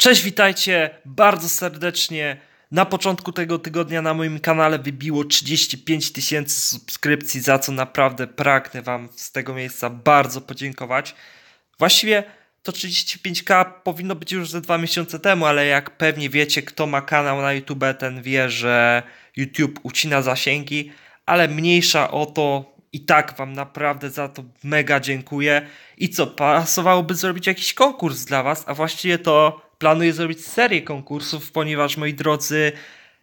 Cześć, witajcie bardzo serdecznie. Na początku tego tygodnia na moim kanale wybiło 35 tysięcy subskrypcji, za co naprawdę pragnę Wam z tego miejsca bardzo podziękować. Właściwie to 35k powinno być już ze dwa miesiące temu, ale jak pewnie wiecie, kto ma kanał na YouTube, ten wie, że YouTube ucina zasięgi, ale mniejsza o to, i tak Wam naprawdę za to mega dziękuję. I co, pasowałoby zrobić jakiś konkurs dla Was, a właściwie to planuję zrobić serię konkursów, ponieważ moi drodzy,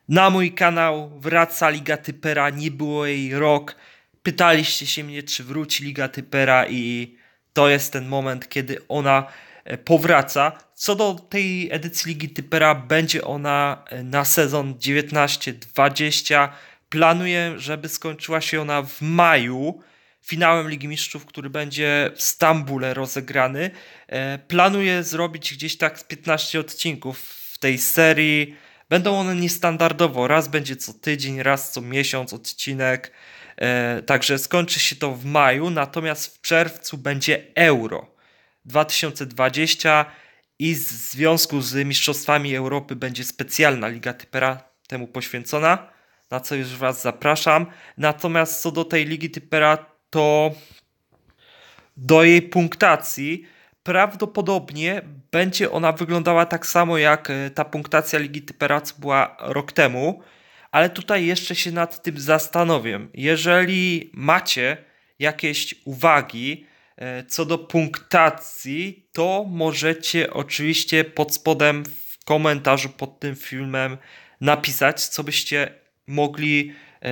na mój kanał wraca Liga Typera, nie było jej rok. Pytaliście się mnie, czy wróci Liga Typera i to jest ten moment, kiedy ona e, powraca. Co do tej edycji Ligi Typera, będzie ona e, na sezon 19-20. Planuję, żeby skończyła się ona w maju finałem Ligi Mistrzów, który będzie w Stambule rozegrany. E, planuję zrobić gdzieś tak 15 odcinków w tej serii. Będą one niestandardowo, raz będzie co tydzień, raz co miesiąc odcinek. E, także skończy się to w maju, natomiast w czerwcu będzie Euro 2020 i w związku z Mistrzostwami Europy będzie specjalna Liga Typera temu poświęcona, na co już Was zapraszam. Natomiast co do tej Ligi Typera, to do jej punktacji prawdopodobnie będzie ona wyglądała tak samo jak e, ta punktacja Ligi Typerac była rok temu, ale tutaj jeszcze się nad tym zastanowię. Jeżeli macie jakieś uwagi e, co do punktacji, to możecie oczywiście pod spodem w komentarzu pod tym filmem napisać, co byście mogli e,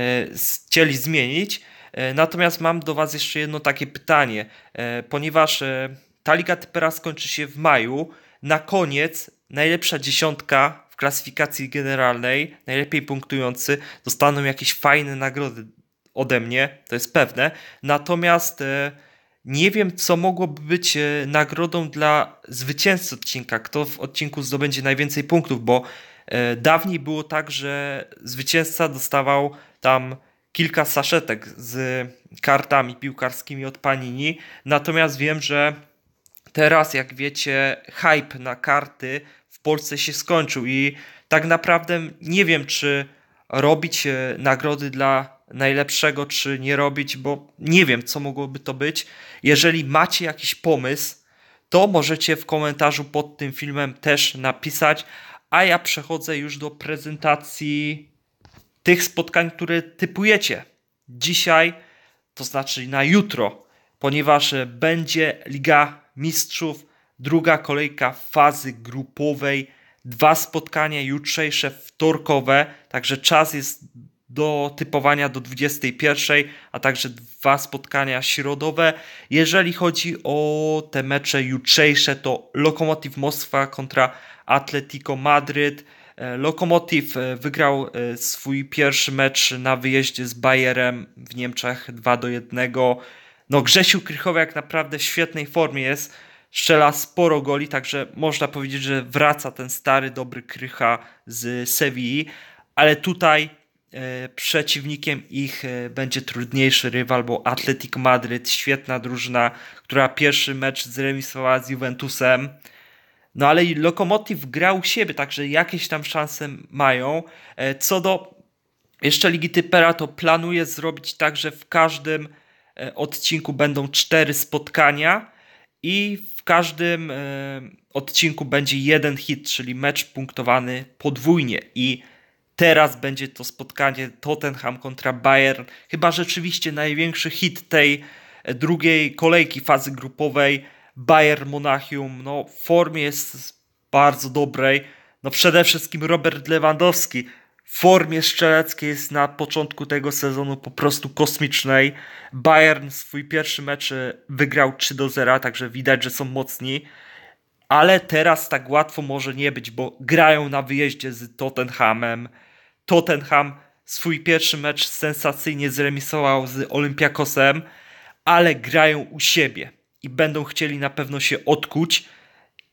chcieli zmienić. E, natomiast mam do Was jeszcze jedno takie pytanie, e, ponieważ e, ta liga typera skończy się w maju. Na koniec najlepsza dziesiątka w klasyfikacji generalnej, najlepiej punktujący, dostaną jakieś fajne nagrody ode mnie, to jest pewne. Natomiast nie wiem, co mogłoby być nagrodą dla zwycięzcy odcinka, kto w odcinku zdobędzie najwięcej punktów, bo dawniej było tak, że zwycięzca dostawał tam kilka saszetek z kartami piłkarskimi od Panini. Natomiast wiem, że teraz, jak wiecie, hype na karty w Polsce się skończył i tak naprawdę nie wiem, czy robić e, nagrody dla najlepszego, czy nie robić, bo nie wiem, co mogłoby to być. Jeżeli macie jakiś pomysł, to możecie w komentarzu pod tym filmem też napisać. A ja przechodzę już do prezentacji tych spotkań, które typujecie dzisiaj, to znaczy na jutro, ponieważ będzie Liga Mistrzów, druga kolejka fazy grupowej, dwa spotkania jutrzejsze, wtorkowe, także czas jest do typowania do 21, a także dwa spotkania środowe. Jeżeli chodzi o te mecze jutrzejsze, to Lokomotiv Moskwa kontra Atletico Madryt. E, Lokomotiv e, wygrał e, swój pierwszy mecz na wyjeździe z Bayerem w Niemczech 2 do 1. No Grzesiu Krychowiak naprawdę w świetnej formie jest, strzela sporo goli, także można powiedzieć, że wraca ten stary, dobry Krycha z Sewilli, ale tutaj przeciwnikiem ich będzie trudniejszy rywal, bo Atletic Madryt, świetna drużyna, która pierwszy mecz zremisowała z Juventusem, no ale i Lokomotiv grał siebie, także jakieś tam szanse mają. E, co do jeszcze Ligi Typera, to planuję zrobić tak, że w każdym e, odcinku będą cztery spotkania i w każdym e, odcinku będzie jeden hit, czyli mecz punktowany podwójnie i teraz będzie to spotkanie Tottenham kontra Bayern. Chyba rzeczywiście największy hit tej drugiej kolejki fazy grupowej Bayern Monachium, no w formie jest bardzo dobrej. No przede wszystkim Robert Lewandowski w formie strzeleckiej jest na początku tego sezonu po prostu kosmicznej. Bayern swój pierwszy mecz e, wygrał 3 do 0, także widać, że są mocni. Ale teraz tak łatwo może nie być, bo grają na wyjeździe z Tottenhamem. Tottenham swój pierwszy mecz sensacyjnie zremisował z Olympiakosem, ale grają u siebie i będą chcieli na pewno się odkuć.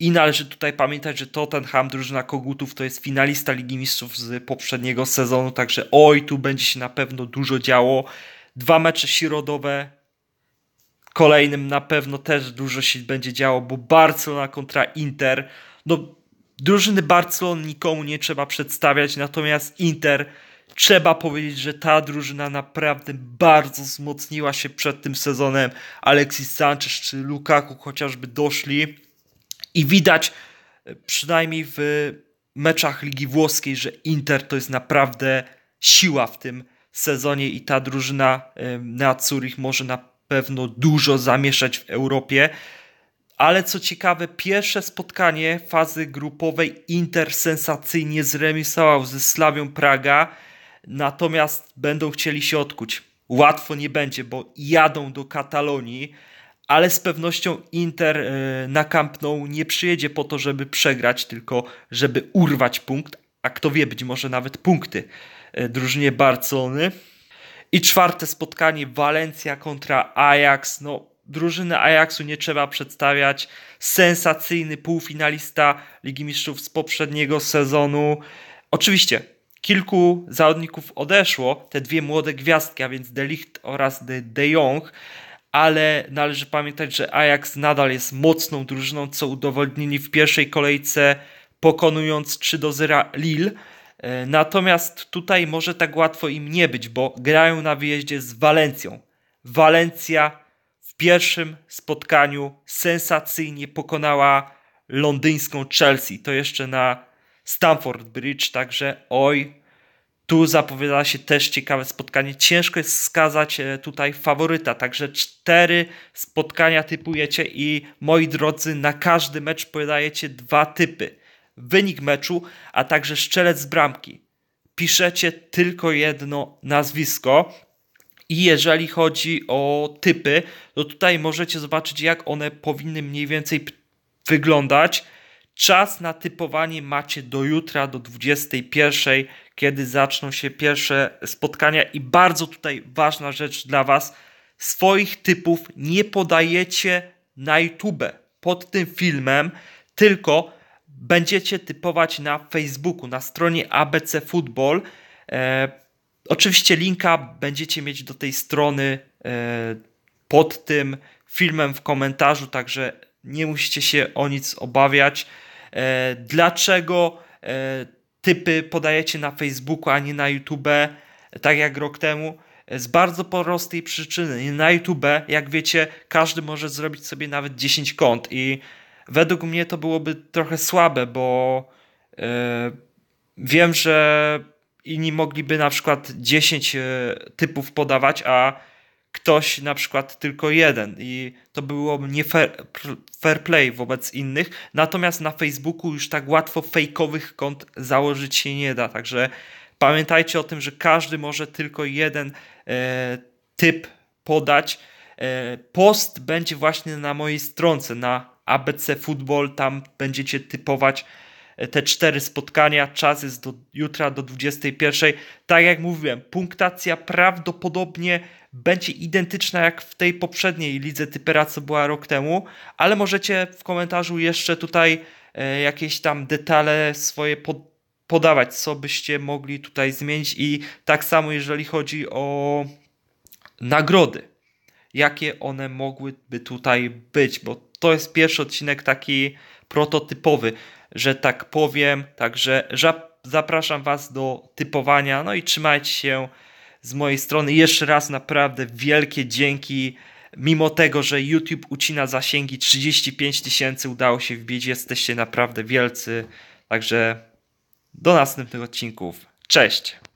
I należy tutaj pamiętać, że Tottenham, drużyna Kogutów, to jest finalista Ligi Mistrzów z poprzedniego sezonu, także oj, tu będzie się na pewno dużo działo. Dwa mecze środowe, kolejnym na pewno też dużo się będzie działo, bo Barcelona kontra Inter, no drużyny Barcelon nikomu nie trzeba przedstawiać, natomiast Inter trzeba powiedzieć, że ta drużyna naprawdę bardzo wzmocniła się przed tym sezonem. Alexis Sanchez czy Lukaku chociażby doszli i widać e, przynajmniej w meczach Ligi Włoskiej, że Inter to jest naprawdę siła w tym sezonie i ta drużyna na Zurich może na pewno dużo zamieszać w Europie. Ale co ciekawe, pierwsze spotkanie fazy grupowej Inter sensacyjnie zremisował ze Slawią Praga natomiast będą chcieli się odkuć. Łatwo nie będzie, bo jadą do Katalonii, ale z pewnością Inter e, na Camp Nou nie przyjedzie po to, żeby przegrać, tylko żeby urwać punkt, a kto wie, być może nawet punkty e, drużynie Barcelony. I czwarte spotkanie Walencja kontra Ajax. No, drużyny Ajaxu nie trzeba przedstawiać. Sensacyjny półfinalista Ligi Mistrzów z poprzedniego sezonu. Oczywiście Kilku zawodników odeszło, te dwie młode gwiazdki, a więc Ligt oraz De, De Jong, ale należy pamiętać, że Ajax nadal jest mocną drużyną, co udowodnili w pierwszej kolejce pokonując 3 do 0 Lille. E, natomiast tutaj może tak łatwo im nie być, bo grają na wyjeździe z Walencją. Walencja w pierwszym spotkaniu sensacyjnie pokonała londyńską Chelsea. To jeszcze na Stamford Bridge, także oj, tu zapowiada się też ciekawe spotkanie. Ciężko jest wskazać e, tutaj faworyta, także cztery spotkania typujecie i moi drodzy, na każdy mecz podajecie dwa typy. Wynik meczu, a także szczelec bramki. Piszecie tylko jedno nazwisko. I jeżeli chodzi o typy, to tutaj możecie zobaczyć, jak one powinny mniej więcej wyglądać. Czas na typowanie macie do jutra, do 21, kiedy zaczną się pierwsze spotkania. I bardzo tutaj ważna rzecz dla Was: swoich typów nie podajecie na YouTube pod tym filmem, tylko będziecie typować na Facebooku, na stronie ABC Football. E, oczywiście linka będziecie mieć do tej strony e, pod tym filmem w komentarzu, także nie musicie się o nic obawiać. E, dlaczego e, typy podajecie na Facebooku, a nie na YouTube, tak jak rok temu. E, z bardzo prostej przyczyny. Na YouTube, jak wiecie, każdy może zrobić sobie nawet 10 kont, i według mnie to byłoby trochę słabe, bo yy, wiem, że inni mogliby na przykład 10 typów podawać, a ktoś na przykład tylko jeden i to byłoby nie fair, fair, play wobec innych. Natomiast na Facebooku już tak łatwo fejkowych kont założyć się nie da, także pamiętajcie o tym, że każdy może tylko jeden e, typ podać. E, post będzie właśnie na mojej stronce na ABC Football, tam będziecie typować te cztery spotkania. Czas jest do jutra do 21. Tak jak mówiłem, punktacja prawdopodobnie będzie identyczna jak w tej poprzedniej lidze typera, co była rok temu, ale możecie w komentarzu jeszcze tutaj e, jakieś tam detale swoje pod podawać, co byście mogli tutaj zmienić i tak samo jeżeli chodzi o nagrody, jakie one mogłyby tutaj być, bo to jest pierwszy odcinek taki prototypowy że tak powiem. Także zapraszam Was do typowania. No i trzymajcie się z mojej strony. Jeszcze raz naprawdę wielkie dzięki. Mimo tego, że YouTube ucina zasięgi 35 tysięcy, udało się wbić. Jesteście naprawdę wielcy. Także do następnych odcinków. Cześć!